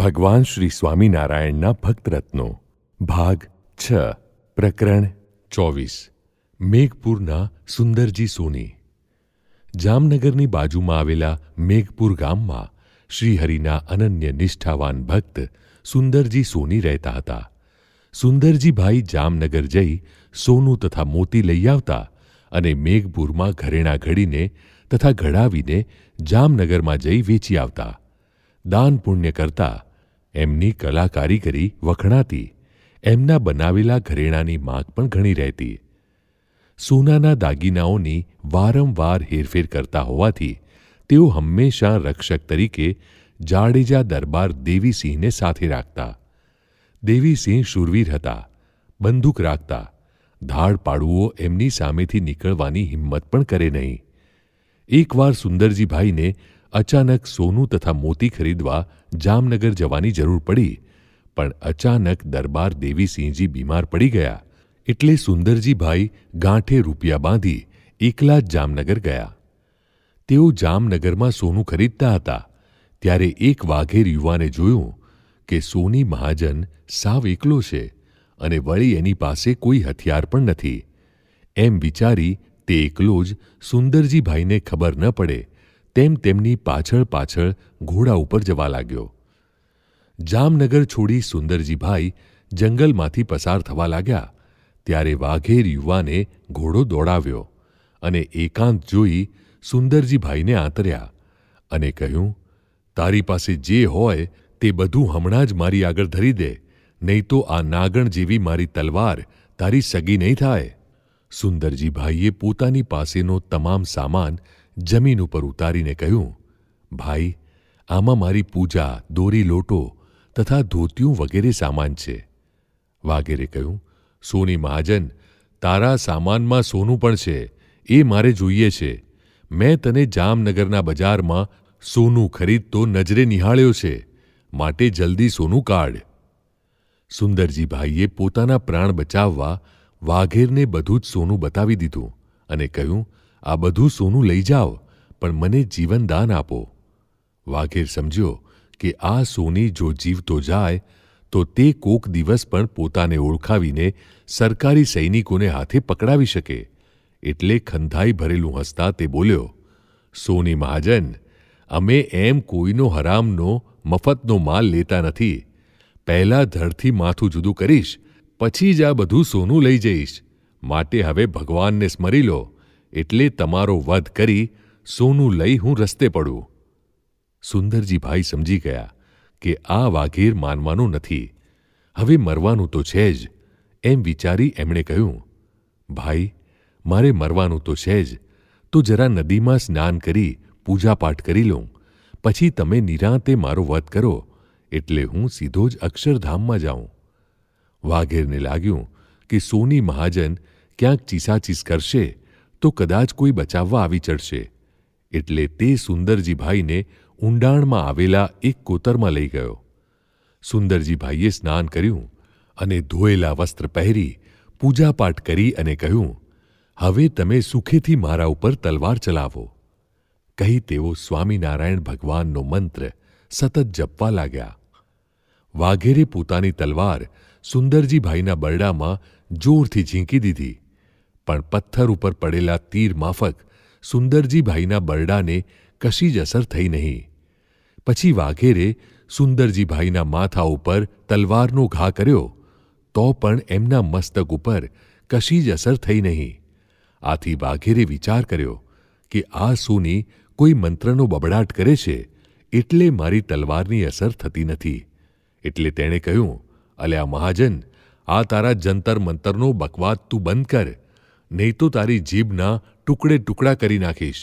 ભગવાન શ્રી સ્વામિનારાયણના ભક્તરત્નો ભાગ છ પ્રકરણ ચોવીસ મેઘપુરના સુંદરજી સોની જામનગરની બાજુમાં આવેલા મેઘપુર ગામમાં શ્રીહરિના અનન્ય નિષ્ઠાવાન ભક્ત સુંદરજી સોની રહેતા હતા સુંદરજીભાઈ જામનગર જઈ સોનું તથા મોતી લઈ આવતા અને મેઘપુરમાં ઘરેણા ઘડીને તથા ઘડાવીને જામનગરમાં જઈ વેચી આવતા દાન પુણ્ય કરતા એમની કલા કારીગરી વખણાતી એમના બનાવેલા ઘરેણાની માગ પણ ઘણી રહેતી સોનાના દાગીનાઓની વારંવાર હેરફેર કરતા હોવાથી તેઓ હંમેશા રક્ષક તરીકે જાડેજા દરબાર દેવીસિંહને સાથે રાખતા દેવીસિંહ શુરવીર હતા બંદૂક રાખતા ધાડ પાડવો એમની સામેથી નીકળવાની હિંમત પણ કરે નહીં એકવાર સુંદરજીભાઈને અચાનક સોનું તથા મોતી ખરીદવા જામનગર જવાની જરૂર પડી પણ અચાનક દરબાર દેવીસિંહજી બીમાર પડી ગયા એટલે સુંદરજીભાઈ ગાંઠે રૂપિયા બાંધી એકલા જ જામનગર ગયા તેઓ જામનગરમાં સોનું ખરીદતા હતા ત્યારે એક વાઘેર યુવાને જોયું કે સોની મહાજન સાવ એકલો છે અને વળી એની પાસે કોઈ હથિયાર પણ નથી એમ વિચારી તે એકલો જ સુંદરજીભાઈને ખબર ન પડે તેમ તેમની પાછળ પાછળ ઘોડા ઉપર જવા લાગ્યો જામનગર છોડી સુંદરજીભાઈ જંગલમાંથી પસાર થવા લાગ્યા ત્યારે વાઘેર યુવાને ઘોડો દોડાવ્યો અને એકાંત જોઈ સુંદરજીભાઈને આંતર્યા અને કહ્યું તારી પાસે જે હોય તે બધું હમણાં જ મારી આગળ ધરી દે નહીં તો આ નાગણ જેવી મારી તલવાર તારી સગી નહીં થાય સુંદરજીભાઈએ પોતાની પાસેનો તમામ સામાન જમીન ઉપર ઉતારીને કહ્યું ભાઈ આમાં મારી પૂજા દોરી લોટો તથા ધોતિયું વગેરે સામાન છે વાઘેરે કહ્યું સોની મહાજન તારા સામાનમાં સોનું પણ છે એ મારે જોઈએ છે મેં તને જામનગરના બજારમાં સોનું ખરીદતો નજરે નિહાળ્યો છે માટે જલ્દી સોનું કાઢ સુંદરજી ભાઈએ પોતાના પ્રાણ બચાવવા વાઘેરને બધું જ સોનું બતાવી દીધું અને કહ્યું આ બધું સોનું લઈ જાઓ પણ મને જીવનદાન આપો વાઘેર સમજ્યો કે આ સોની જો જીવતો જાય તો તે કોક દિવસ પણ પોતાને ઓળખાવીને સરકારી સૈનિકોને હાથે પકડાવી શકે એટલે ખંધાઈ ભરેલું હસતા તે બોલ્યો સોની મહાજન અમે એમ કોઈનો હરામનો મફતનો માલ લેતા નથી પહેલાં ધરથી માથું જુદું કરીશ પછી જ આ બધું સોનું લઈ જઈશ માટે હવે ભગવાનને સ્મરી લો એટલે તમારો વધ કરી સોનું લઈ હું રસ્તે પડું સુંદરજીભાઈ સમજી ગયા કે આ વાઘેર માનવાનું નથી હવે મરવાનું તો છે જ એમ વિચારી એમણે કહ્યું ભાઈ મારે મરવાનું તો છે જ તો જરા નદીમાં સ્નાન કરી પૂજાપાઠ કરી લઉં પછી તમે નિરાંતે મારો વધ કરો એટલે હું સીધો જ અક્ષરધામમાં જાઉં વાઘેરને લાગ્યું કે સોની મહાજન ક્યાંક ચીસાચીસ કરશે તો કદાચ કોઈ બચાવવા આવી ચડશે એટલે તે સુંદરજીભાઈને ઊંડાણમાં આવેલા એક કોતરમાં લઈ ગયો સુંદરજીભાઈએ સ્નાન કર્યું અને ધોયેલા વસ્ત્ર પહેરી પૂજાપાઠ કરી અને કહ્યું હવે તમે સુખેથી મારા ઉપર તલવાર ચલાવો કહી તેઓ સ્વામિનારાયણ ભગવાનનો મંત્ર સતત જપવા લાગ્યા વાઘેરે પોતાની તલવાર સુંદરજીભાઈના બરડામાં જોરથી ઝીંકી દીધી પણ પથ્થર ઉપર પડેલા તીર માફક સુંદરજીભાઈના બરડાને કશી જ અસર થઈ નહીં પછી વાઘેરે સુંદરજીભાઈના માથા ઉપર તલવારનો ઘા કર્યો તો પણ એમના મસ્તક ઉપર કશી જ અસર થઈ નહીં આથી વાઘેરે વિચાર કર્યો કે આ સૂની કોઈ મંત્રનો બબડાટ કરે છે એટલે મારી તલવારની અસર થતી નથી એટલે તેણે કહ્યું અલ્યા મહાજન આ તારા જંતર મંતરનો બકવાદ તું બંધ કર નહીં તો તારી જીભના ટુકડે ટુકડા કરી નાખીશ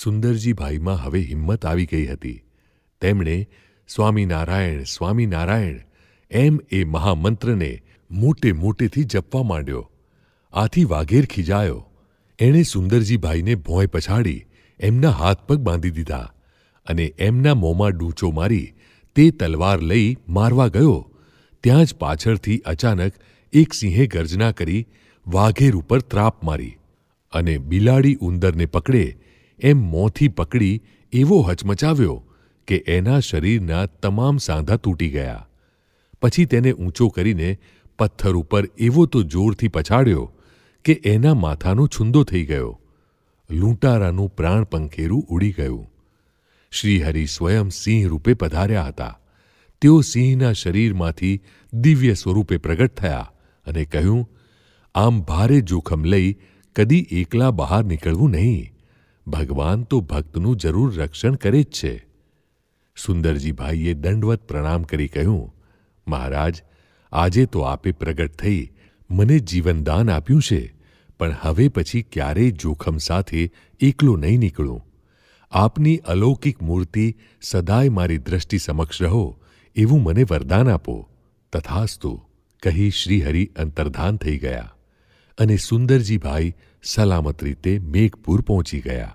સુંદરજી ભાઈમાં હવે હિંમત આવી ગઈ હતી તેમણે સ્વામિનારાયણ સ્વામિનારાયણ એમ એ મહામંત્રને મોટે મોટેથી જપવા માંડ્યો આથી વાઘેર ખીજાયો એણે સુંદરજીભાઈને ભોંય પછાડી એમના હાથ પગ બાંધી દીધા અને એમના મોંમાં ડૂંચો મારી તે તલવાર લઈ મારવા ગયો ત્યાં જ પાછળથી અચાનક એક સિંહે ગર્જના કરી વાઘેર ઉપર ત્રાપ મારી અને બિલાડી ઉંદરને પકડે એમ મોંથી પકડી એવો હચમચાવ્યો કે એના શરીરના તમામ સાંધા તૂટી ગયા પછી તેને ઊંચો કરીને પથ્થર ઉપર એવો તો જોરથી પછાડ્યો કે એના માથાનો છુંદો થઈ ગયો લૂંટારાનું પ્રાણ પંખેરું ઉડી ગયું શ્રીહરિ સ્વયં સિંહ રૂપે પધાર્યા હતા તેઓ સિંહના શરીરમાંથી દિવ્ય સ્વરૂપે પ્રગટ થયા અને કહ્યું આમ ભારે જોખમ લઈ કદી એકલા બહાર નીકળવું નહીં ભગવાન તો ભક્તનું જરૂર રક્ષણ કરે જ છે સુંદરજીભાઈએ દંડવત પ્રણામ કરી કહ્યું મહારાજ આજે તો આપે પ્રગટ થઈ મને જીવનદાન આપ્યું છે પણ હવે પછી ક્યારેય જોખમ સાથે એકલો નહીં નીકળું આપની અલૌકિક મૂર્તિ સદાય મારી દ્રષ્ટિ સમક્ષ રહો એવું મને વરદાન આપો તથાસ્તુ કહી શ્રીહરિ અંતર્ધાન થઈ ગયા અને સુંદરજીભાઈ સલામત રીતે મેઘપુર પહોંચી ગયા